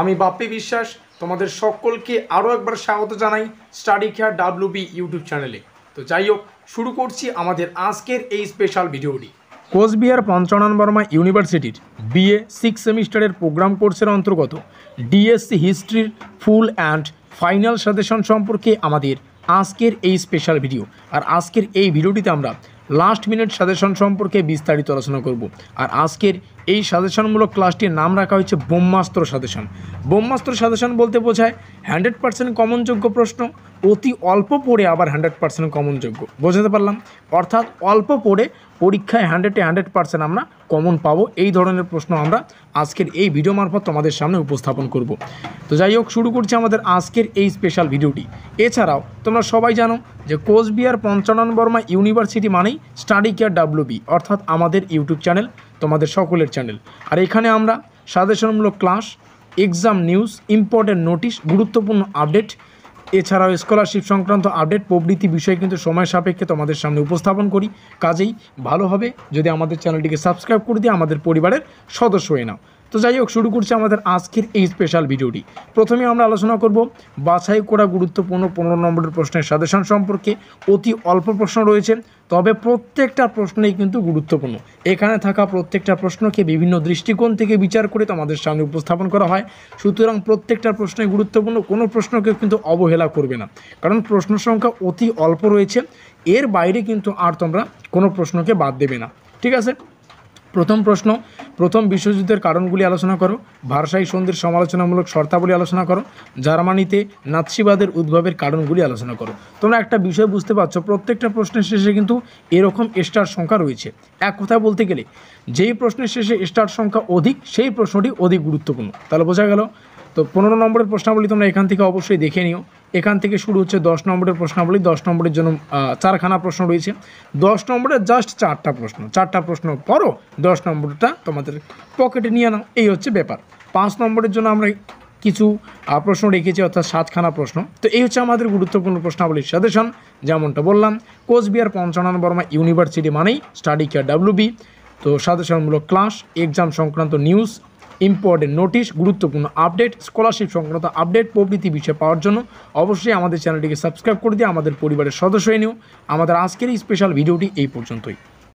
আমি বাপ্পি বিশ্বাস তোমাদের সকলকে আরও একবার স্বাগত জানাই স্টাডি কেয়ার ডাব্লিউবি ইউটিউব চ্যানেলে তো যাই হোক শুরু করছি আমাদের আজকের এই স্পেশাল ভিডিওটি কোচবিহার পঞ্চানন বর্মা ইউনিভার্সিটির বিএ সিক্স সেমিস্টারের প্রোগ্রাম কোর্সের অন্তর্গত ডিএসসি হিস্ট্রির ফুল অ্যান্ড ফাইনাল সাজেশন সম্পর্কে আমাদের আজকের এই স্পেশাল ভিডিও আর আজকের এই ভিডিওটিতে আমরা লাস্ট মিনিট সাজেশন সম্পর্কে বিস্তারিত আলোচনা করব আর আজকের এই সাজেশনমূলক ক্লাসটির নাম রাখা হয়েছে ব্রহ্মাস্ত্র সাজেশন ব্রহ্মাস্ত্র সাজেশন বলতে বোঝায় হান্ড্রেড পার্সেন্ট কমনযোগ্য প্রশ্ন অতি অল্প পড়ে আবার হান্ড্রেড পার্সেন্ট কমনযোগ্য বোঝাতে পারলাম অর্থাৎ অল্প পড়ে পরীক্ষায় হান্ড্রেডে হান্ড্রেড পার্সেন্ট আমরা কমন পাবো এই ধরনের প্রশ্ন আমরা আজকের এই ভিডিও মারফত তোমাদের সামনে উপস্থাপন করব তো যাই হোক শুরু করছি আমাদের আজকের এই স্পেশাল ভিডিওটি এছাড়াও তোমরা সবাই জানো যে কোচবিহার পঞ্চানন বর্মা ইউনিভার্সিটি মানেই স্টাডি কেয়ার ডাব্লিউবি অর্থাৎ আমাদের ইউটিউব চ্যানেল তোমাদের সকলের চ্যানেল আর এখানে আমরা সাজেশনমূলক class exam news important notice গুরুত্বপূর্ণ আপডেট এছাড়াও স্কলারশিপ সংক্রান্ত আপডেট প্রভৃতি বিষয় কিন্তু সময় সাপেক্ষে তোমাদের সামনে উপস্থাপন করি কাজেই ভালো হবে যদি আমাদের চ্যানেলটিকে সাবস্ক্রাইব করে দিয়ে আমাদের পরিবারের সদস্য হয়ে নাও তো যাই হোক শুরু করছি আমাদের আজকের এই স্পেশাল ভিডিওটি প্রথমে আমরা আলোচনা করব বাছাই করা গুরুত্বপূর্ণ পনেরো নম্বরের প্রশ্নের সাজেশন সম্পর্কে অতি অল্প প্রশ্ন রয়েছে তবে প্রত্যেকটা প্রশ্নেই কিন্তু গুরুত্বপূর্ণ এখানে থাকা প্রত্যেকটা প্রশ্নকে বিভিন্ন দৃষ্টিকোণ থেকে বিচার করে তোমাদের সামনে উপস্থাপন করা হয় সুতরাং প্রত্যেকটা প্রশ্নে গুরুত্বপূর্ণ কোনো প্রশ্নকে কিন্তু অবহেলা করবে না কারণ প্রশ্ন সংখ্যা অতি অল্প রয়েছে এর বাইরে কিন্তু আর তোমরা কোনো প্রশ্নকে বাদ দেবে না ঠিক আছে প্রথম প্রশ্ন প্রথম বিশ্বযুদ্ধের কারণগুলি আলোচনা করো ভারসাই সন্ধির সমালোচনামূলক শর্তাবলী আলোচনা করো জার্মানিতে নাৎসিবাদের উদ্ভবের কারণগুলি আলোচনা করো তোমরা একটা বিষয় বুঝতে পারছো প্রত্যেকটা প্রশ্নের শেষে কিন্তু এরকম স্টার সংখ্যা রয়েছে এক কথা বলতে গেলে যেই প্রশ্নের শেষে স্টার সংখ্যা অধিক সেই প্রশ্নটি অধিক গুরুত্বপূর্ণ তাহলে বোঝা গেল তো পনেরো নম্বরের প্রশ্নাবলী তোমরা এখান থেকে অবশ্যই দেখে নিও এখান থেকে শুরু হচ্ছে দশ নম্বরের প্রশ্নাবলী দশ নম্বরের জন্য চারখানা প্রশ্ন রয়েছে দশ নম্বরে জাস্ট চারটা প্রশ্ন চারটা প্রশ্ন পরও দশ নম্বরটা তোমাদের পকেটে নিয়ে নাও এই হচ্ছে ব্যাপার পাঁচ নম্বরের জন্য আমরা কিছু প্রশ্ন রেখেছি অর্থাৎ সাতখানা প্রশ্ন তো এই হচ্ছে আমাদের গুরুত্বপূর্ণ প্রশ্নাবলীর সাজেশন যেমনটা বললাম কোচবিহার পঞ্চানন বর্মা ইউনিভার্সিটি মানেই স্টাডি কেয়ার ডাব্লিউবি তো সাজেশনমূলক ক্লাস এক্সাম সংক্রান্ত নিউজ ইম্পর্টেন্ট নোটিশ গুরুত্বপূর্ণ আপডেট স্কলারশিপ সংক্রান্ত আপডেট প্রভৃতি বিষয় পাওয়ার জন্য অবশ্যই আমাদের চ্যানেলটিকে সাবস্ক্রাইব করে দিয়ে আমাদের পরিবারের সদস্য হয়ে নিও আমাদের আজকের এই স্পেশাল ভিডিওটি এই পর্যন্তই